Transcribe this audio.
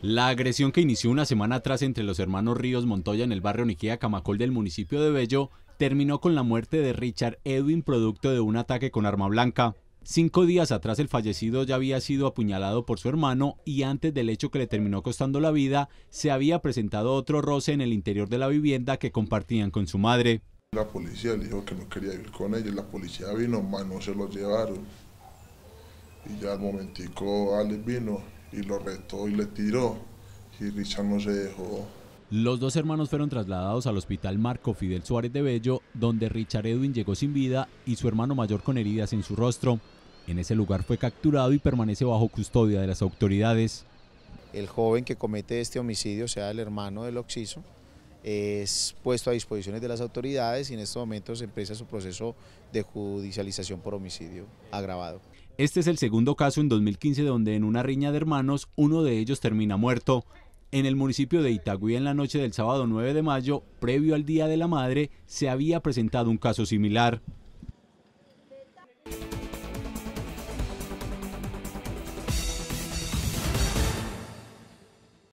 La agresión que inició una semana atrás entre los hermanos Ríos Montoya en el barrio Niquea Camacol del municipio de Bello terminó con la muerte de Richard Edwin producto de un ataque con arma blanca. Cinco días atrás el fallecido ya había sido apuñalado por su hermano y antes del hecho que le terminó costando la vida, se había presentado otro roce en el interior de la vivienda que compartían con su madre. La policía dijo que no quería vivir con ella, la policía vino, más no se lo llevaron. Y ya al momentico Alex vino y lo retó y le tiró y Richard no se dejó. Los dos hermanos fueron trasladados al hospital Marco Fidel Suárez de Bello, donde Richard Edwin llegó sin vida y su hermano mayor con heridas en su rostro. En ese lugar fue capturado y permanece bajo custodia de las autoridades. El joven que comete este homicidio, sea, el hermano del occiso, es puesto a disposiciones de las autoridades y en estos momentos empieza su proceso de judicialización por homicidio agravado. Este es el segundo caso en 2015 donde en una riña de hermanos uno de ellos termina muerto. En el municipio de Itagüí en la noche del sábado 9 de mayo, previo al Día de la Madre, se había presentado un caso similar.